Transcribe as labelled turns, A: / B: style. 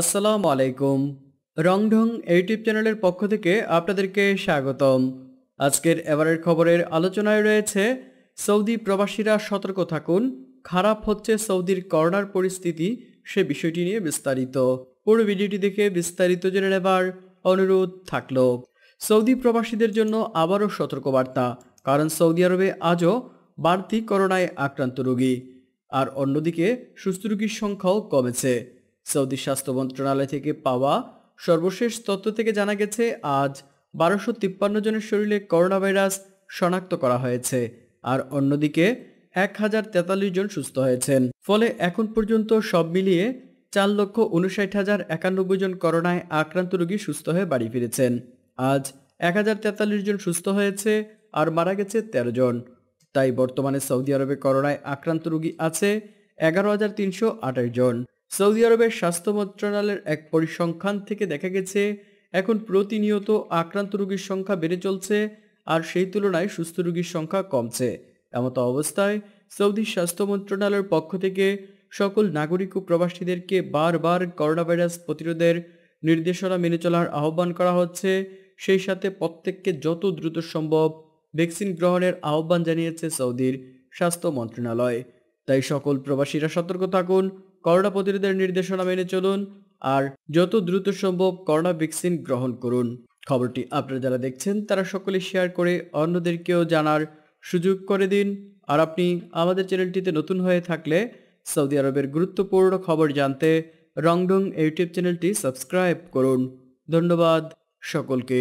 A: আসসালামু আলাইকুম রংঢং ইউটিউব চ্যানেলের পক্ষ থেকে আপনাদেরকে স্বাগতম আজকের এবারের খবরের আলোচনায় রয়েছে সৌদি প্রবাসীরা সতর্ক থাকুন খারাপ হচ্ছে সৌদির করোনার পরিস্থিতি সে বিষয়টি নিয়ে বিস্তারিত পুরো ভিডিওটি দেখে বিস্তারিত জেনে নেবার অনুরোধ থাকল সৌদি প্রবাসীদের জন্য আবারও সতর্কবার্তা কারণ সৌদি আরবে আজও বাড়তি করোনায় আক্রান্ত রোগী আর অন্যদিকে সুস্থ রোগীর সংখ্যাও কমেছে সৌদি স্বাস্থ্য মন্ত্রণালয় থেকে পাওয়া সর্বশেষ তথ্য থেকে জানা গেছে আজ বারোশো তিপ্পান্ন জনের শরীরে করোনা ভাইরাস শনাক্ত করা হয়েছে আর অন্যদিকে এক হাজার তেতাল্লিশ জন সুস্থ হয়েছেন ফলে এখন পর্যন্ত সব মিলিয়ে চার লক্ষ উনষাট হাজার একানব্বই জন করোনায় আক্রান্ত রোগী সুস্থ হয়ে বাড়ি ফিরেছেন আজ এক হাজার তেতাল্লিশ জন সুস্থ হয়েছে আর মারা গেছে তেরো জন তাই বর্তমানে সৌদি আরবে করোনায় আক্রান্ত রোগী আছে এগারো হাজার তিনশো আঠাশ জন সৌদি আরবের স্বাস্থ্য মন্ত্রণালয়ের এক পরিসংখ্যান থেকে দেখা গেছে এখন প্রতিনিয়ত আক্রান্ত রোগীর সংখ্যা বেড়ে চলছে আর সেই তুলনায় সুস্থ রোগীর সংখ্যা কমছে এমতো অবস্থায় সৌদি স্বাস্থ্য মন্ত্রণালয়ের পক্ষ থেকে সকল নাগরিক ও প্রবাসীদেরকে বারবার করোনা ভাইরাস প্রতিরোধের নির্দেশনা মেনে চলার আহ্বান করা হচ্ছে সেই সাথে প্রত্যেককে যত দ্রুত সম্ভব ভ্যাকসিন গ্রহণের আহ্বান জানিয়েছে সৌদির স্বাস্থ্য মন্ত্রণালয় তাই সকল প্রবাসীরা সতর্ক থাকুন করোনা প্রতিরোধের নির্দেশনা মেনে চলুন আর যত দ্রুত সম্ভব করোনা ভ্যাকসিন গ্রহণ করুন খবরটি আপনারা যারা দেখছেন তারা সকলে শেয়ার করে অন্যদেরকেও জানার সুযোগ করে দিন আর আপনি আমাদের চ্যানেলটিতে নতুন হয়ে থাকলে সৌদি আরবের গুরুত্বপূর্ণ খবর জানতে রংডং ইউটিউব চ্যানেলটি সাবস্ক্রাইব করুন ধন্যবাদ সকলকে